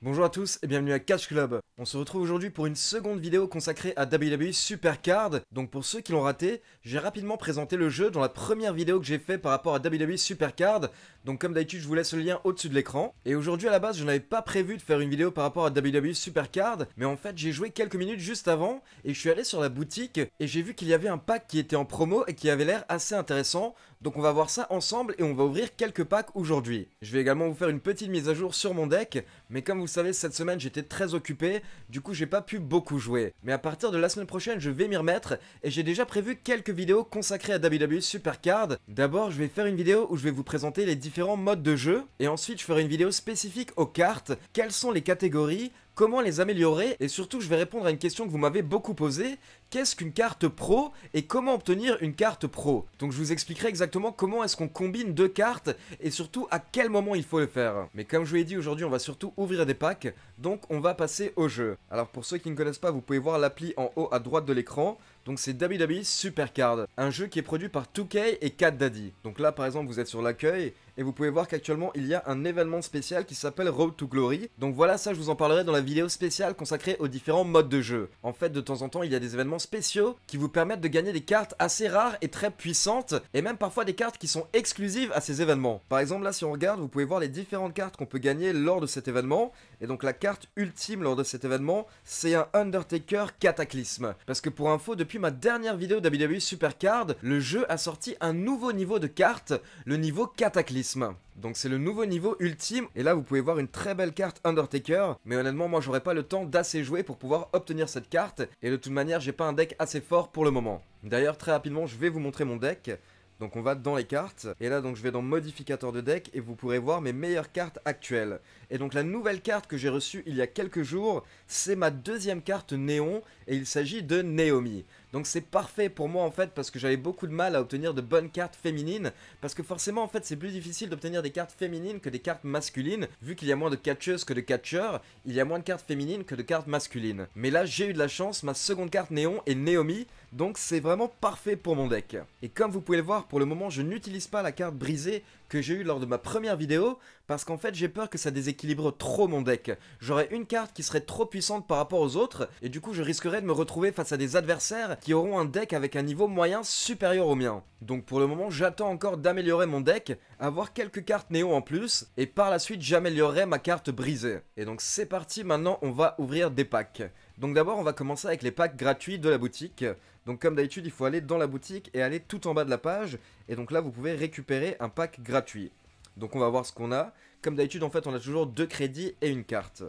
Bonjour à tous et bienvenue à Catch Club. On se retrouve aujourd'hui pour une seconde vidéo consacrée à WWE Supercard. Donc pour ceux qui l'ont raté, j'ai rapidement présenté le jeu dans la première vidéo que j'ai fait par rapport à WWE Supercard. Donc comme d'habitude, je vous laisse le lien au-dessus de l'écran. Et aujourd'hui à la base, je n'avais pas prévu de faire une vidéo par rapport à WWE Supercard, mais en fait, j'ai joué quelques minutes juste avant et je suis allé sur la boutique et j'ai vu qu'il y avait un pack qui était en promo et qui avait l'air assez intéressant. Donc on va voir ça ensemble et on va ouvrir quelques packs aujourd'hui. Je vais également vous faire une petite mise à jour sur mon deck, mais comme vous savez cette semaine j'étais très occupé, du coup j'ai pas pu beaucoup jouer. Mais à partir de la semaine prochaine je vais m'y remettre et j'ai déjà prévu quelques vidéos consacrées à WWE Supercard. D'abord je vais faire une vidéo où je vais vous présenter les différents modes de jeu et ensuite je ferai une vidéo spécifique aux cartes, quelles sont les catégories, comment les améliorer et surtout je vais répondre à une question que vous m'avez beaucoup posée, qu'est-ce qu'une carte pro et comment obtenir une carte pro Donc je vous expliquerai exactement comment est-ce qu'on combine deux cartes et surtout à quel moment il faut le faire. Mais comme je vous l'ai dit aujourd'hui on va surtout ouvrir des packs, donc on va passer au jeu. Alors pour ceux qui ne connaissent pas vous pouvez voir l'appli en haut à droite de l'écran, donc c'est WWE Supercard, un jeu qui est produit par 2K et 4 Daddy. Donc là par exemple vous êtes sur l'accueil et vous pouvez voir qu'actuellement il y a un événement spécial qui s'appelle Road to Glory. Donc voilà, ça je vous en parlerai dans la vidéo spéciale consacrée aux différents modes de jeu. En fait, de temps en temps, il y a des événements spéciaux qui vous permettent de gagner des cartes assez rares et très puissantes, et même parfois des cartes qui sont exclusives à ces événements. Par exemple, là si on regarde, vous pouvez voir les différentes cartes qu'on peut gagner lors de cet événement, et donc la carte ultime lors de cet événement, c'est un Undertaker Cataclysme. Parce que pour info, depuis ma dernière vidéo WWE Supercard, le jeu a sorti un nouveau niveau de carte, le niveau Cataclysme. Donc c'est le nouveau niveau ultime, et là vous pouvez voir une très belle carte Undertaker, mais honnêtement moi j'aurais pas le temps d'assez jouer pour pouvoir obtenir cette carte, et de toute manière j'ai pas un deck assez fort pour le moment. D'ailleurs très rapidement je vais vous montrer mon deck, donc on va dans les cartes, et là donc je vais dans modificateur de deck, et vous pourrez voir mes meilleures cartes actuelles. Et donc la nouvelle carte que j'ai reçue il y a quelques jours, c'est ma deuxième carte néon, et il s'agit de Naomi. Donc c'est parfait pour moi en fait parce que j'avais beaucoup de mal à obtenir de bonnes cartes féminines parce que forcément en fait c'est plus difficile d'obtenir des cartes féminines que des cartes masculines vu qu'il y a moins de catcheuses que de catcheurs, il y a moins de cartes féminines que de cartes masculines. Mais là j'ai eu de la chance, ma seconde carte néon est Naomi donc c'est vraiment parfait pour mon deck. Et comme vous pouvez le voir pour le moment je n'utilise pas la carte brisée que j'ai eu lors de ma première vidéo, parce qu'en fait j'ai peur que ça déséquilibre trop mon deck. J'aurais une carte qui serait trop puissante par rapport aux autres, et du coup je risquerais de me retrouver face à des adversaires qui auront un deck avec un niveau moyen supérieur au mien. Donc pour le moment j'attends encore d'améliorer mon deck, avoir quelques cartes néo en plus, et par la suite j'améliorerai ma carte brisée. Et donc c'est parti, maintenant on va ouvrir des packs. Donc d'abord, on va commencer avec les packs gratuits de la boutique. Donc comme d'habitude, il faut aller dans la boutique et aller tout en bas de la page. Et donc là, vous pouvez récupérer un pack gratuit. Donc on va voir ce qu'on a. Comme d'habitude, en fait, on a toujours deux crédits et une carte.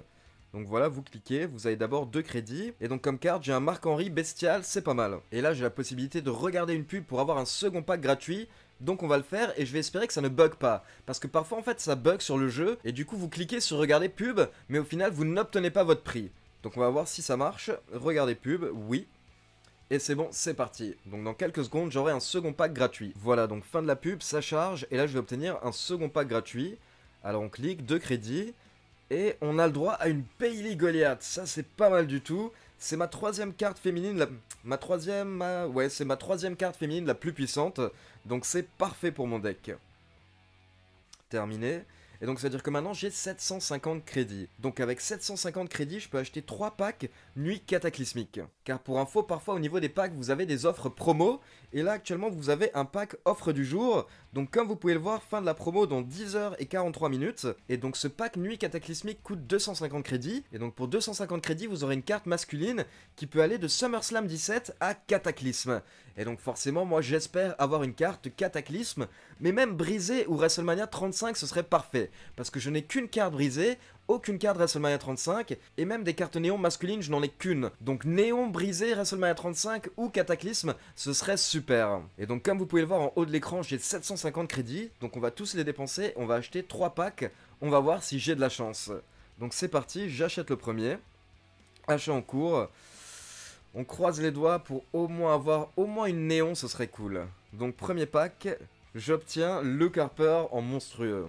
Donc voilà, vous cliquez, vous avez d'abord deux crédits. Et donc comme carte, j'ai un Marc-Henri Bestial, c'est pas mal. Et là, j'ai la possibilité de regarder une pub pour avoir un second pack gratuit. Donc on va le faire et je vais espérer que ça ne bug pas. Parce que parfois en fait ça bug sur le jeu et du coup vous cliquez sur regarder pub mais au final vous n'obtenez pas votre prix. Donc on va voir si ça marche. Regardez pub, oui. Et c'est bon, c'est parti. Donc dans quelques secondes, j'aurai un second pack gratuit. Voilà, donc fin de la pub, ça charge, et là je vais obtenir un second pack gratuit. Alors on clique, deux crédits, et on a le droit à une Bailey Goliath. Ça c'est pas mal du tout. C'est ma troisième carte féminine, ma troisième, ouais, c'est ma troisième carte féminine la plus puissante. Donc c'est parfait pour mon deck. Terminé. Et donc, ça veut dire que maintenant, j'ai 750 crédits. Donc, avec 750 crédits, je peux acheter 3 packs Nuit Cataclysmique. Car pour info, parfois, au niveau des packs, vous avez des offres promo. Et là, actuellement, vous avez un pack offre du jour. Donc, comme vous pouvez le voir, fin de la promo dans 10h et 43 minutes. Et donc, ce pack Nuit Cataclysmique coûte 250 crédits. Et donc, pour 250 crédits, vous aurez une carte masculine qui peut aller de SummerSlam 17 à Cataclysme. Et donc forcément, moi j'espère avoir une carte Cataclysme, mais même brisée ou WrestleMania 35 ce serait parfait, parce que je n'ai qu'une carte brisée, aucune carte WrestleMania 35, et même des cartes néon masculines, je n'en ai qu'une. Donc néon brisé, WrestleMania 35 ou Cataclysme, ce serait super. Et donc comme vous pouvez le voir en haut de l'écran, j'ai 750 crédits, donc on va tous les dépenser, on va acheter 3 packs, on va voir si j'ai de la chance. Donc c'est parti, j'achète le premier, achat en cours, on croise les doigts pour au moins avoir au moins une néon, ce serait cool. Donc premier pack, j'obtiens le Carper en monstrueux.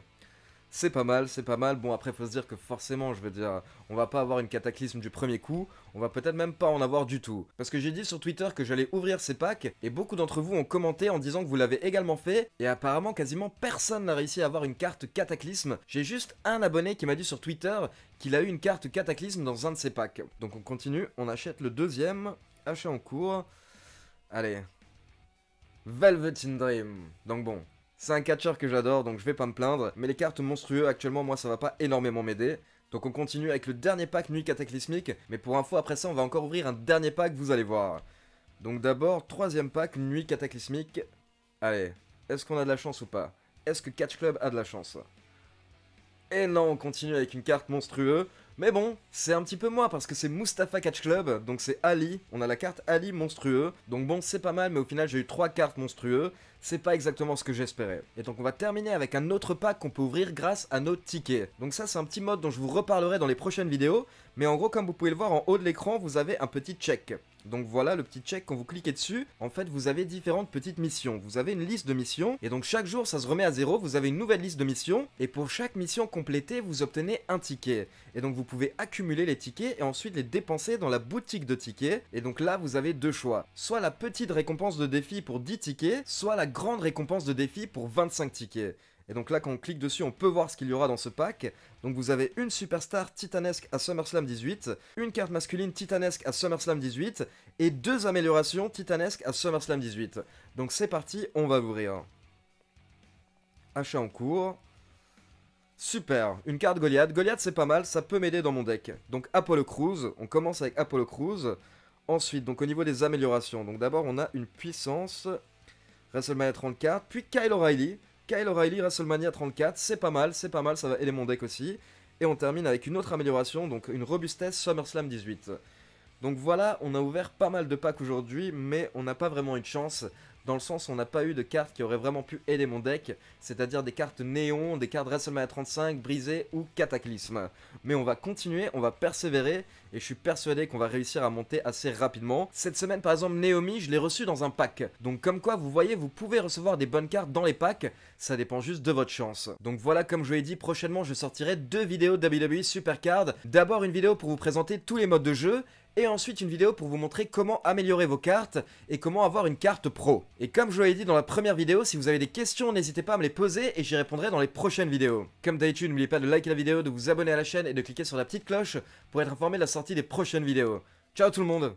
C'est pas mal, c'est pas mal. Bon, après, faut se dire que forcément, je veux dire, on va pas avoir une cataclysme du premier coup, on va peut-être même pas en avoir du tout. Parce que j'ai dit sur Twitter que j'allais ouvrir ces packs, et beaucoup d'entre vous ont commenté en disant que vous l'avez également fait, et apparemment, quasiment personne n'a réussi à avoir une carte cataclysme. J'ai juste un abonné qui m'a dit sur Twitter qu'il a eu une carte cataclysme dans un de ses packs. Donc on continue, on achète le deuxième, achat en cours. Allez. Velvet in Dream. Donc bon, c'est un catcheur que j'adore, donc je vais pas me plaindre, mais les cartes monstrueux actuellement, moi, ça va pas énormément m'aider. Donc on continue avec le dernier pack Nuit Cataclysmique, mais pour info, après ça, on va encore ouvrir un dernier pack, vous allez voir. Donc d'abord, troisième pack, Nuit Cataclysmique. Allez, est-ce qu'on a de la chance ou pas Est-ce que Catch Club a de la chance Et non, on continue avec une carte monstrueuse. Mais bon, c'est un petit peu moi parce que c'est Mustafa Catch Club, donc c'est Ali, on a la carte Ali monstrueux, donc bon c'est pas mal mais au final j'ai eu trois cartes monstrueux, c'est pas exactement ce que j'espérais. Et donc on va terminer avec un autre pack qu'on peut ouvrir grâce à nos tickets. Donc ça c'est un petit mode dont je vous reparlerai dans les prochaines vidéos, mais en gros comme vous pouvez le voir en haut de l'écran vous avez un petit check. Donc voilà le petit check, quand vous cliquez dessus, en fait vous avez différentes petites missions. Vous avez une liste de missions, et donc chaque jour ça se remet à zéro, vous avez une nouvelle liste de missions, et pour chaque mission complétée, vous obtenez un ticket. Et donc vous pouvez accumuler les tickets et ensuite les dépenser dans la boutique de tickets, et donc là vous avez deux choix. Soit la petite récompense de défi pour 10 tickets, soit la grande récompense de défi pour 25 tickets. Et donc là, quand on clique dessus, on peut voir ce qu'il y aura dans ce pack. Donc vous avez une superstar titanesque à SummerSlam 18, une carte masculine titanesque à SummerSlam 18, et deux améliorations titanesques à SummerSlam 18. Donc c'est parti, on va ouvrir. Achat en cours. Super, une carte Goliath. Goliath c'est pas mal, ça peut m'aider dans mon deck. Donc Apollo Cruise, on commence avec Apollo Cruise. Ensuite, donc au niveau des améliorations, donc d'abord on a une puissance, WrestleMania 34, puis Kyle O'Reilly. Kyle O'Reilly, WrestleMania 34, c'est pas mal, c'est pas mal, ça va aider mon deck aussi. Et on termine avec une autre amélioration, donc une robustesse SummerSlam 18. Donc voilà, on a ouvert pas mal de packs aujourd'hui, mais on n'a pas vraiment eu de chance dans le sens on n'a pas eu de cartes qui auraient vraiment pu aider mon deck, c'est-à-dire des cartes néon, des cartes WrestleMania 35, brisées ou cataclysme. Mais on va continuer, on va persévérer, et je suis persuadé qu'on va réussir à monter assez rapidement. Cette semaine par exemple, Naomi, je l'ai reçu dans un pack. Donc comme quoi, vous voyez, vous pouvez recevoir des bonnes cartes dans les packs, ça dépend juste de votre chance. Donc voilà, comme je vous l'ai dit, prochainement je sortirai deux vidéos WWE Supercard. D'abord une vidéo pour vous présenter tous les modes de jeu, et ensuite une vidéo pour vous montrer comment améliorer vos cartes et comment avoir une carte pro. Et comme je vous l'avais dit dans la première vidéo, si vous avez des questions, n'hésitez pas à me les poser et j'y répondrai dans les prochaines vidéos. Comme d'habitude, n'oubliez pas de liker la vidéo, de vous abonner à la chaîne et de cliquer sur la petite cloche pour être informé de la sortie des prochaines vidéos. Ciao tout le monde